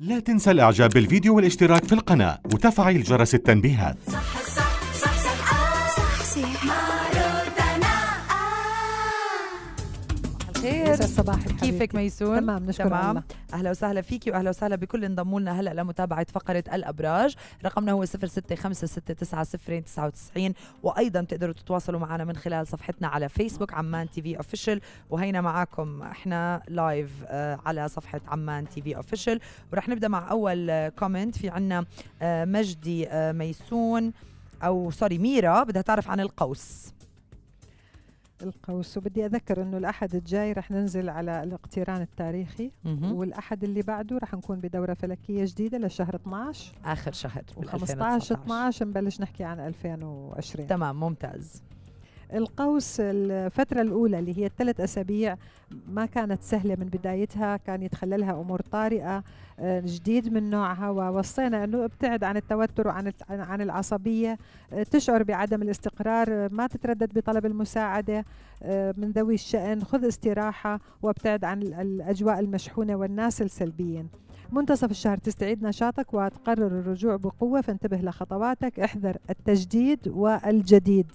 لا تنسى الاعجاب بالفيديو والاشتراك في القناة وتفعيل جرس التنبيهات الخير مساء الصباح كيفك ميسون تمام نشكر تمام الله. اهلا وسهلا فيكي واهلا وسهلا بكل انضموا لنا هلا لمتابعه فقره الابراج رقمنا هو 0656690299 وايضا بتقدروا تتواصلوا معنا من خلال صفحتنا على فيسبوك عمان تي في اوفيشال وهينا معاكم احنا لايف آه، على صفحه عمان تي في اوفيشال ورح نبدا مع اول كومنت آه، في عنا آه، مجدي ميسون او سوري ميرا بدها تعرف عن القوس القوس وبدي اذكر انه الاحد الجاي رح ننزل على الاقتران التاريخي مهم. والاحد اللي بعده رح نكون بدوره فلكيه جديده لشهر 12 اخر شهر و15 12 نبلش نحكي عن 2020 تمام ممتاز القوس الفترة الأولى اللي هي الثلاث أسابيع ما كانت سهلة من بدايتها كان يتخللها أمور طارئة آه، جديد من نوعها ووصينا أنه ابتعد عن التوتر وعن عن العصبية آه، تشعر بعدم الاستقرار آه، ما تتردد بطلب المساعدة من ذوي الشأن خذ استراحة وابتعد عن الأجواء المشحونة والناس السلبيين منتصف الشهر تستعيد نشاطك وتقرر الرجوع بقوة فانتبه لخطواتك احذر التجديد والجديد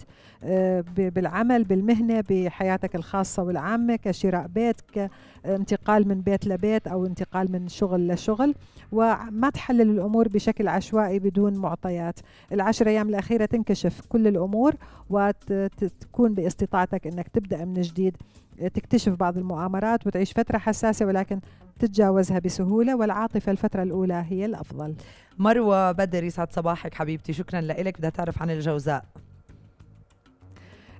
بالعمل بالمهنه بحياتك الخاصه والعامه كشراء بيت كانتقال من بيت لبيت او انتقال من شغل لشغل وما تحلل الامور بشكل عشوائي بدون معطيات العشر ايام الاخيره تنكشف كل الامور وتكون باستطاعتك انك تبدا من جديد تكتشف بعض المؤامرات وتعيش فترة حساسة ولكن تتجاوزها بسهولة والعاطفة الفترة الأولى هي الأفضل مروة بدر يسعد صباحك حبيبتي شكرا لك بدها تعرف عن الجوزاء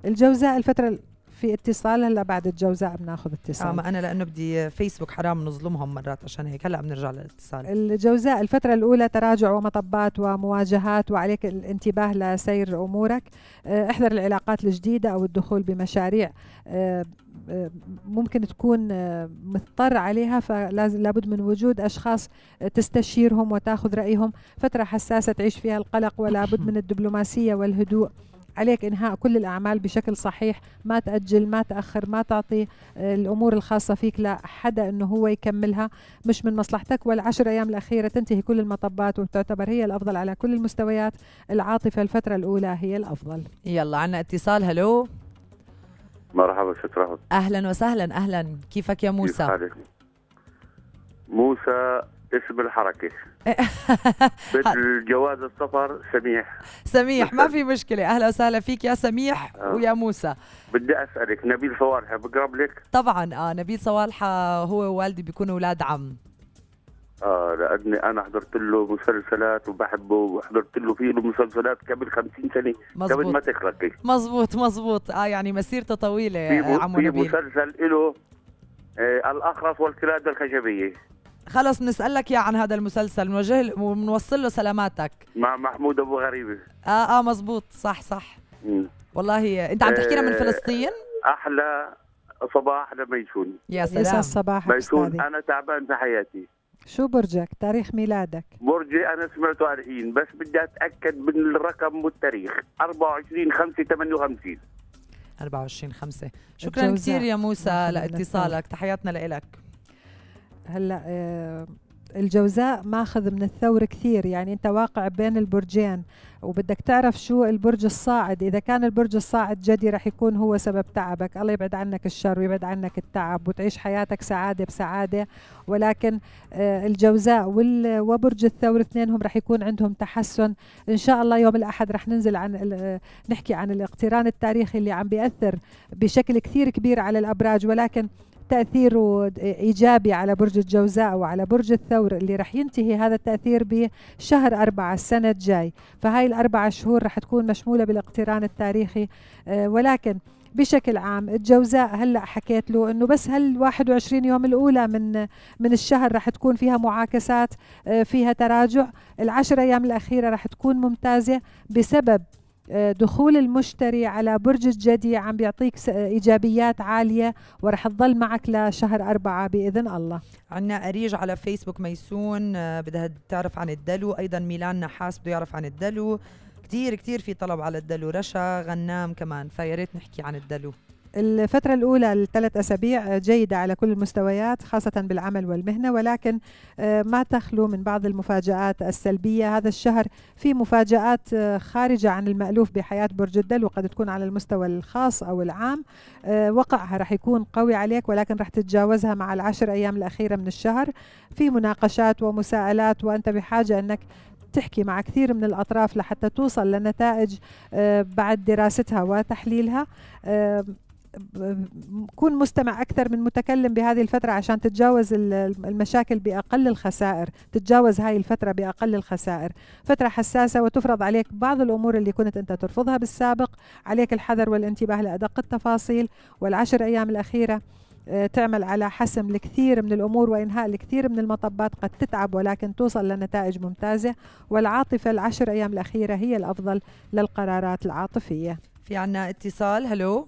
الجوزاء الفترة في اتصال هلا بعد الجوزاء بناخذ اتصال اه ما انا لانه بدي فيسبوك حرام نظلمهم مرات عشان هيك هلا بنرجع للاتصال الجوزاء الفتره الاولى تراجع ومطبات ومواجهات وعليك الانتباه لسير امورك آه، احذر العلاقات الجديده او الدخول بمشاريع آه، آه، ممكن تكون مضطر عليها فلازم لابد من وجود أشخاص تستشيرهم وتاخذ رأيهم فترة حساسة تعيش فيها القلق ولا بد من الدبلوماسية والهدوء عليك إنهاء كل الأعمال بشكل صحيح ما تأجل ما تأخر ما تعطي آه، الأمور الخاصة فيك لحدا أنه هو يكملها مش من مصلحتك والعشر أيام الأخيرة تنتهي كل المطبات وتعتبر هي الأفضل على كل المستويات العاطفة الفترة الأولى هي الأفضل يلا عنا اتصال هلو مرحبا شكرا اهلا وسهلا اهلا كيفك يا موسى كيف حالك؟ موسى اسم الحركة بالجواز السفر سميح سميح ما في مشكلة أهلا وسهلا فيك يا سميح آه. ويا موسى بدي أسألك نبيل صوالحة بقرب لك طبعا آه نبيل صوالحة هو ووالدي بيكونوا أولاد عم اه لاني انا حضرت له مسلسلات وبحبه وحضرت له فيه له مسلسلات قبل 50 سنه مزبوط. قبل ما تخلقي مزبوط مزبوط اه يعني مسيرته طويله عمو نبيل في مسلسل له آه الاخرس والقلاده الخشبيه خلص بنسألك يا عن هذا المسلسل بنوجه وبنوصل له سلاماتك مع محمود أبو غريبة آه آه مزبوط صح صح مم. والله أنت عم تحكينا من آه، فلسطين أحلى صباح لميسون يا سلام صباح صباحك ميسون أنا تعبان في حياتي شو برجك تاريخ ميلادك برجي انا سمعته الحين بس بدي اتاكد من الرقم والتاريخ 24 5 58 24 5 شكرا كثير يا موسى لاتصالك تحياتنا لك هلا آه، الجوزاء ماخذ من الثور كثير يعني انت واقع بين البرجين وبدك تعرف شو البرج الصاعد اذا كان البرج الصاعد جدي رح يكون هو سبب تعبك الله يبعد عنك الشر ويبعد عنك التعب وتعيش حياتك سعاده بسعاده ولكن آه، الجوزاء وبرج الثور اثنينهم رح يكون عندهم تحسن ان شاء الله يوم الاحد رح ننزل عن آه، نحكي عن الاقتران التاريخي اللي عم بياثر بشكل كثير كبير على الابراج ولكن تأثيره إيجابي على برج الجوزاء وعلى برج الثور اللي رح ينتهي هذا التأثير بشهر أربعة السنة الجاي فهاي الأربعة شهور رح تكون مشمولة بالاقتران التاريخي آه، ولكن بشكل عام الجوزاء هلا حكيت له انه بس هال 21 يوم الاولى من من الشهر رح تكون فيها معاكسات آه، فيها تراجع العشر ايام الاخيره رح تكون ممتازه بسبب آه، دخول المشتري على برج الجدي عم بيعطيك آه، ايجابيات عاليه ورح تضل معك لشهر أربعة باذن الله عندنا أريج على فيسبوك ميسون آه، بدها تعرف عن الدلو ايضا ميلان نحاس بده يعرف عن الدلو كثير كثير في طلب على الدلو رشا غنام كمان فيا ريت نحكي عن الدلو الفترة الأولى الثلاث أسابيع جيدة على كل المستويات خاصة بالعمل والمهنة ولكن آه، ما تخلو من بعض المفاجآت السلبية هذا الشهر في مفاجآت آه، خارجة عن المألوف بحياة برج الدلو قد تكون على المستوى الخاص أو العام آه، وقعها رح يكون قوي عليك ولكن رح تتجاوزها مع العشر أيام الأخيرة من الشهر في مناقشات ومساءلات وأنت بحاجة أنك تحكي مع كثير من الأطراف لحتى توصل لنتائج بعد دراستها وتحليلها كون مستمع أكثر من متكلم بهذه الفترة عشان تتجاوز المشاكل بأقل الخسائر تتجاوز هاي الفترة بأقل الخسائر فترة حساسة وتفرض عليك بعض الأمور اللي كنت أنت ترفضها بالسابق عليك الحذر والانتباه لأدق التفاصيل والعشر أيام الأخيرة آه، تعمل على حسم الكثير من الامور وانهاء الكثير من المطبات قد تتعب ولكن توصل لنتائج ممتازه والعاطفه العشر ايام الاخيره هي الافضل للقرارات العاطفيه في عنا اتصال هلو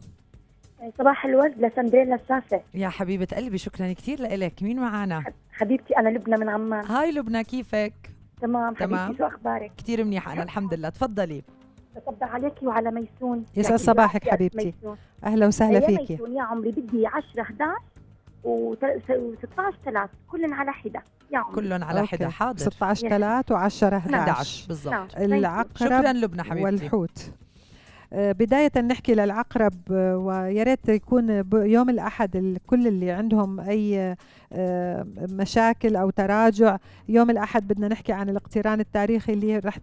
صباح الورد لسندريلا الشافة يا حبيبة قلبي شكرا كثير لك مين معنا؟ حبيبتي أنا لبنى من عمان هاي لبنى كيفك؟ تمام حبيبتي تمام. شو أخبارك؟ كثير منيحة أنا الحمد لله تفضلي بطبع عليك وعلى ميسون يسعد صباحك حبيبتي ميسون. أهلا وسهلا أيوة فيك ميسون يا عمري بدي 10 11 و16 3 كلهم على حدة يا عمري كلهم على حدة حاضر 16 3 و10 11 بالضبط العقرب شكرا لبنى حبيبتي والحوت آه، بداية نحكي للعقرب آه، ويا ريت يكون يوم الأحد كل اللي عندهم أي آه، مشاكل أو تراجع يوم الأحد بدنا نحكي عن الاقتران التاريخي اللي رح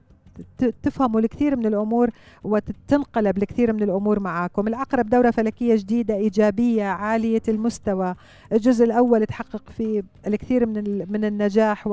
تفهموا الكثير من الامور وتنقلب الكثير من الامور معاكم العقرب دوره فلكيه جديده ايجابيه عاليه المستوى الجزء الاول تحقق فيه الكثير من من النجاح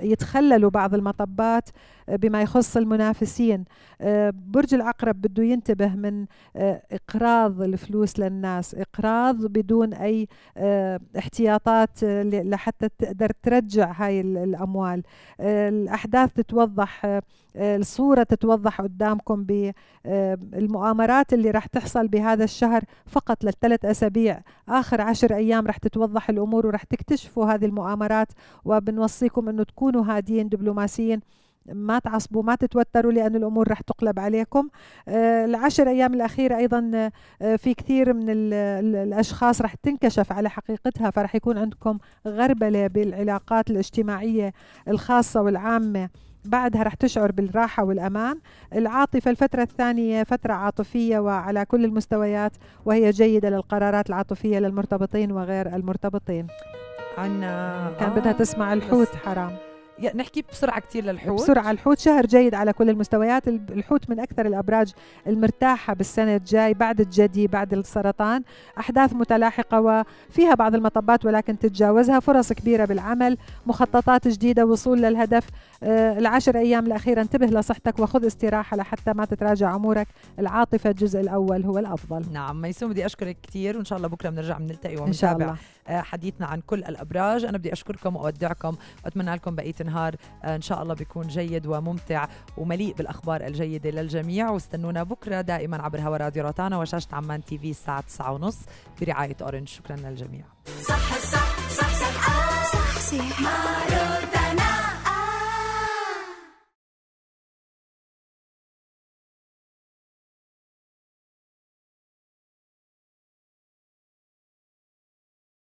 ويتخللوا بعض المطبات بما يخص المنافسين آه، برج العقرب بده ينتبه من آه، إقراض الفلوس للناس إقراض بدون أي آه، احتياطات لحتى تقدر ترجع هاي الأموال الأحداث تتوضح الصورة تتوضح قدامكم بالمؤامرات اللي راح تحصل بهذا الشهر فقط للثلاث أسابيع آخر عشر أيام راح تتوضح الأمور وراح تكتشفوا هذه المؤامرات وبنوصيكم أنه تكونوا هاديين دبلوماسيين ما تعصبوا ما تتوتروا لأن الأمور رح تقلب عليكم آه، العشر أيام الأخيرة أيضا آه، في كثير من الأشخاص رح تنكشف على حقيقتها فرح يكون عندكم غربلة بالعلاقات الاجتماعية الخاصة والعامة بعدها رح تشعر بالراحة والأمان العاطفة الفترة الثانية فترة عاطفية وعلى كل المستويات وهي جيدة للقرارات العاطفية للمرتبطين وغير المرتبطين عنا كان بدها آه، تسمع الحوت حرام نحكي بسرعه كثير للحوت بسرعه الحوت شهر جيد على كل المستويات الحوت من اكثر الابراج المرتاحه بالسنه الجاي بعد الجدي بعد السرطان احداث متلاحقه وفيها بعض المطبات ولكن تتجاوزها فرص كبيره بالعمل مخططات جديده وصول للهدف آه العشر ايام الاخيره انتبه لصحتك وخذ استراحه لحتى ما تتراجع امورك العاطفه الجزء الاول هو الافضل نعم ميسوم بدي اشكرك كثير وان شاء الله بكره بنرجع بنلتقي ونتابع آه، حديثنا عن كل الابراج انا بدي اشكركم واودعكم واتمنى لكم بقيه نهار ان شاء الله بيكون جيد وممتع ومليء بالاخبار الجيده للجميع واستنونا بكره دائما عبر هوا راديو روتانا وشاشه عمان تي في الساعه 9:30 برعايه اورنج شكرا للجميع صح صح صح صح, صح, صح, صح, صح, صح, صح, صح, صح, صح